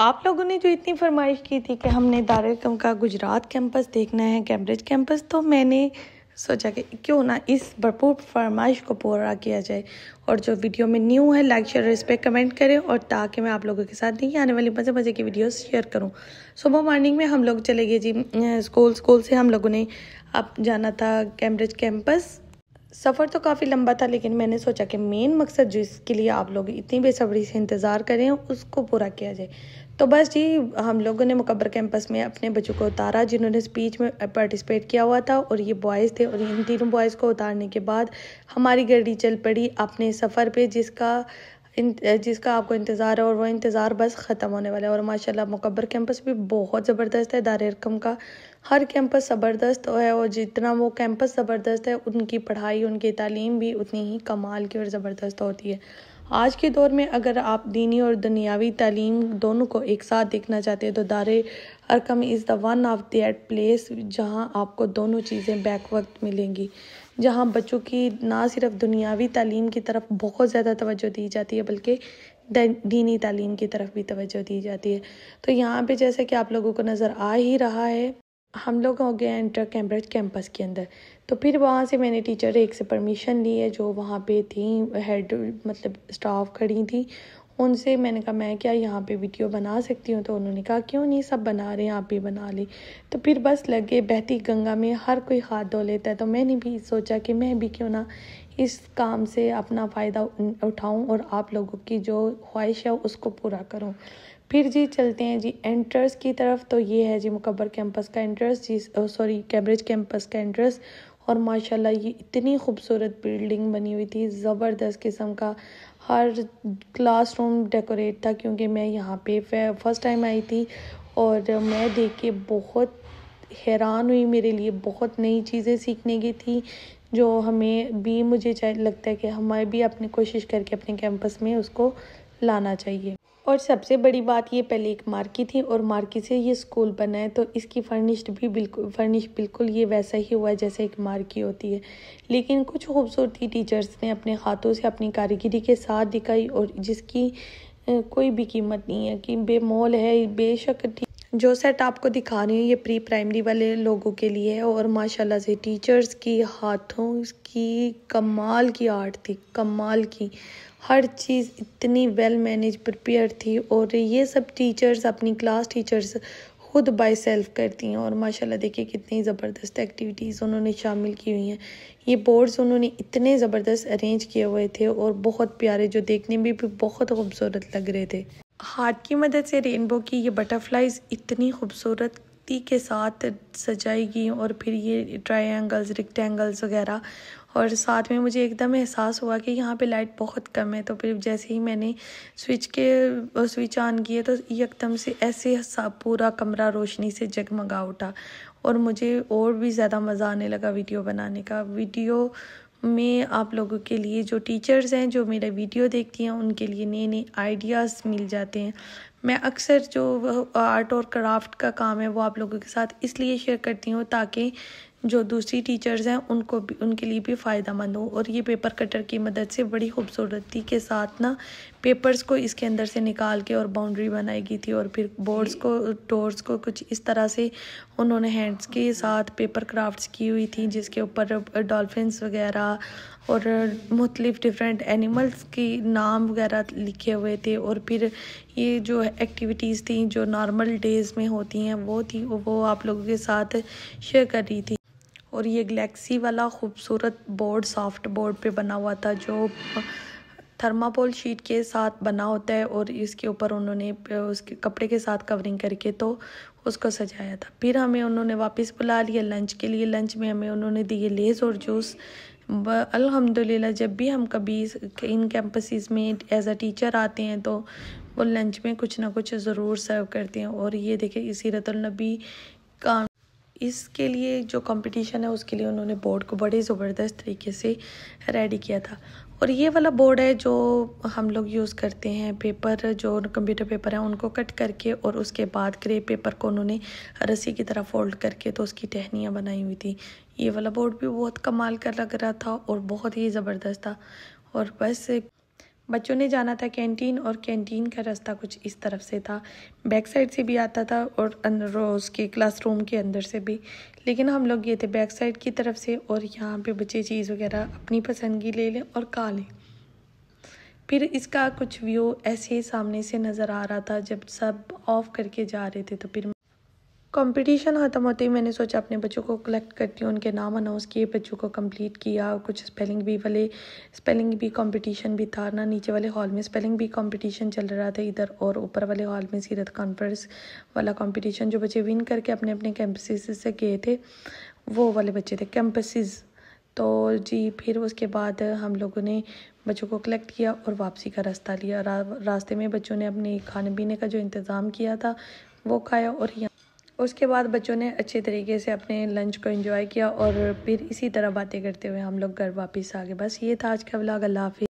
आप लोगों ने जो इतनी फरमाइश की थी कि हमने दारुलकम का गुजरात कैंपस देखना है कैम्ब्रिज कैंपस तो मैंने सोचा कि क्यों ना इस भरपूर फरमाइश को पूरा किया जाए और जो वीडियो में न्यू है लाइक शेयर इस पर कमेंट करें और ताकि मैं आप लोगों के साथ नहीं आने वाली मज़े मज़े की वीडियोस शेयर करूं सुबह मॉर्निंग में हम लोग चले गए जी स्कूल स्कूल से हम लोगों ने अब जाना था कैम्ब्रिज कैंपस सफ़र तो काफ़ी लंबा था लेकिन मैंने सोचा कि मेन मकसद जो इसके लिए आप लोग इतनी बेसब्री से इंतज़ार करें उसको पूरा किया जाए तो बस जी हम लोगों ने मुकबर कैंपस में अपने बच्चों को उतारा जिन्होंने स्पीच में पार्टिसिपेट किया हुआ था और ये बॉयज़ थे और इन तीनों बॉयज़ को उतारने के बाद हमारी गाड़ी चल पड़ी अपने सफ़र पे जिसका इन जिसका आपको इंतज़ार है और वो इंतज़ार बस ख़त्म होने वाला है और माशाल्लाह मुकबर कैंपस भी बहुत ज़बरदस्त है दार का हर कैंपस ज़बरदस्त है और जितना वो कैंपस ज़बरदस्त है उनकी पढ़ाई उनकी तालीम भी उतनी ही कमाल की और ज़बरदस्त होती है आज के दौर में अगर आप दीनी और दुनियावी तालीम दोनों को एक साथ देखना चाहते हैं तो Dar Arqam is the one of that place जहां आपको दोनों चीज़ें बैक वक्त मिलेंगी जहां बच्चों की ना सिर्फ दुनियावी तालीम की तरफ बहुत ज़्यादा तवज्जो दी जाती है बल्कि दीनी तालीम की तरफ भी तवज्जो दी जाती है तो यहाँ पे जैसे कि आप लोगों को नज़र आ ही रहा है हम लोग हो गए इंटर कैम्ब्रिज कैंपस के अंदर तो फिर वहाँ से मैंने टीचर एक से परमिशन ली है जो वहाँ पे थी हेड मतलब स्टाफ खड़ी थी उनसे मैंने कहा मैं क्या यहाँ पे वीडियो बना सकती हूँ तो उन्होंने कहा क्यों नहीं सब बना रहे हैं आप भी बना ले तो फिर बस लगे बहती गंगा में हर कोई हाथ धो लेता है तो मैंने भी सोचा कि मैं भी क्यों ना इस काम से अपना फ़ायदा उठाऊँ और आप लोगों की जो ख्वाहिश है उसको पूरा करूँ फिर जी चलते हैं जी एंट्रेंस की तरफ तो ये है जी मुकबर कैंपस का एंट्रेंस जी सॉरी कैम्ब्रिज कैंपस का एंट्रेंस और माशाल्लाह ये इतनी खूबसूरत बिल्डिंग बनी हुई थी ज़बरदस्त किस्म का हर क्लासरूम डेकोरेट था क्योंकि मैं यहाँ पे फर्स्ट टाइम आई थी और मैं देख के बहुत हैरान हुई मेरे लिए बहुत नई चीज़ें सीखने की थी जो हमें भी मुझे लगता है कि हमें भी अपनी कोशिश करके अपने कैंपस में उसको लाना चाहिए और सबसे बड़ी बात ये पहले एक मार्की थी और मार्की से ये स्कूल बना है तो इसकी फर्निश्ड भी बिल्कुल फर्निश बिल्कुल ये वैसा ही हुआ है जैसे एक मार्की होती है लेकिन कुछ खूबसूरती टीचर्स ने अपने हाथों से अपनी कारीगरी के साथ दिखाई और जिसकी कोई भी कीमत नहीं है कि बेमोल है बेशक जो सेट आपको दिखा रही हूँ ये प्री प्राइमरी वाले लोगों के लिए है और माशाल्लाह से टीचर्स की हाथों की कमाल की आर्ट थी कमाल की हर चीज़ इतनी वेल मैनेज प्रिपेयर थी और ये सब टीचर्स अपनी क्लास टीचर्स खुद बाई सेल्फ करती हैं और माशाल्लाह देखिए कितनी ज़बरदस्त एक्टिविटीज़ उन्होंने शामिल की हुई हैं ये बोर्ड्स उन्होंने इतने ज़बरदस्त अरेंज किए हुए थे और बहुत प्यारे जो देखने में भी बहुत खूबसूरत लग रहे थे हाथ की मदद से रेनबो की ये बटरफ्लाइज इतनी खूबसूरती के साथ सजाएगी गई और फिर ये ट्रायंगल्स रिक्टेंगल्स वगैरह और साथ में मुझे एकदम एहसास हुआ कि यहाँ पे लाइट बहुत कम है तो फिर जैसे ही मैंने स्विच के स्विच ऑन किए तो एकदम से ऐसे पूरा कमरा रोशनी से जगमगा उठा और मुझे और भी ज़्यादा मज़ा आने लगा वीडियो बनाने का वीडियो में आप लोगों के लिए जो टीचर्स हैं जो मेरा वीडियो देखती हैं उनके लिए नए नए आइडियाज़ मिल जाते हैं मैं अक्सर जो आर्ट और क्राफ्ट का काम है वो आप लोगों के साथ इसलिए शेयर करती हूँ ताकि जो दूसरी टीचर्स हैं उनको भी उनके लिए भी फ़ायदा मंद हो और ये पेपर कटर की मदद से बड़ी खूबसूरती के साथ ना पेपर्स को इसके अंदर से निकाल के और बाउंड्री बनाई गई थी और फिर बोर्ड्स को टोर्स को कुछ इस तरह से उन्होंने हैंड्स के साथ पेपर क्राफ्ट्स की हुई थी जिसके ऊपर डॉल्फिन्स वगैरह और मुख्तलिफ डिफरेंट एनिमल्स के नाम वगैरह लिखे हुए थे और फिर ये जो एक्टिविटीज़ थी जो नॉर्मल डेज़ में होती हैं वो थी वो आप लोगों के साथ शेयर कर रही थी और ये गलेक्सी वाला खूबसूरत बोर्ड सॉफ्ट बोर्ड पे बना हुआ था जो थर्मापोल शीट के साथ बना होता है और इसके ऊपर उन्होंने उसके कपड़े के साथ कवरिंग करके तो उसको सजाया था फिर हमें उन्होंने वापस बुला लिया लंच के लिए लंच में हमें उन्होंने दिए लेज़ और जूस अल्हम्दुलिल्लाह जब भी हम कभी इन कैंपसेस में एज अ टीचर आते हैं तो वो लंच में कुछ ना कुछ ज़रूर सर्व करते हैं और ये देखें सीरतुलनबी का इसके लिए जो कंपटीशन है उसके लिए उन्होंने बोर्ड को बड़े ज़बरदस्त तरीके से रेडी किया था और ये वाला बोर्ड है जो हम लोग यूज़ करते हैं पेपर जो कंप्यूटर पेपर है उनको कट करके और उसके बाद ग्रे पेपर को उन्होंने रस्सी की तरह फोल्ड करके तो उसकी टहनियाँ बनाई हुई थी ये वाला बोर्ड भी बहुत कमाल कर लग रहा था और बहुत ही ज़बरदस्त था और बस बच्चों ने जाना था कैंटीन और कैंटीन का रास्ता कुछ इस तरफ से था बैक साइड से भी आता था और अंदर उसके क्लासरूम के अंदर से भी लेकिन हम लोग गए थे बैक साइड की तरफ से और यहाँ पे बच्चे चीज़ वगैरह अपनी पसंद की ले लें और खा लें फिर इसका कुछ व्यू ऐसे सामने से नज़र आ रहा था जब सब ऑफ करके जा रहे थे तो फिर कंपटीशन ख़त्म होते ही मैंने सोचा अपने बच्चों को कलेक्ट करती हूँ उनके नाम अनाउंस किए बच्चों को कंप्लीट किया कुछ स्पेलिंग भी वाले स्पेलिंग भी कंपटीशन भी था ना नीचे वाले हॉल में स्पेलिंग भी कंपटीशन चल रहा था इधर और ऊपर वाले हॉल में सीरत कॉन्फ्रेंस वाला कंपटीशन जो बच्चे विन करके अपने अपने कैंपसिस से गए थे वो वाले बच्चे थे कैंपसेस तो जी फिर उसके बाद हम लोगों ने बच्चों को कलेक्ट किया और वापसी का रास्ता लिया रा, रास्ते में बच्चों ने अपने खाने पीने का जो इंतज़ाम किया था वो खाया और यहाँ उसके बाद बच्चों ने अच्छे तरीके से अपने लंच को एंजॉय किया और फिर इसी तरह बातें करते हुए हम लोग घर वापस आ गए बस ये था आज का व्लॉग अल्लाह हाफि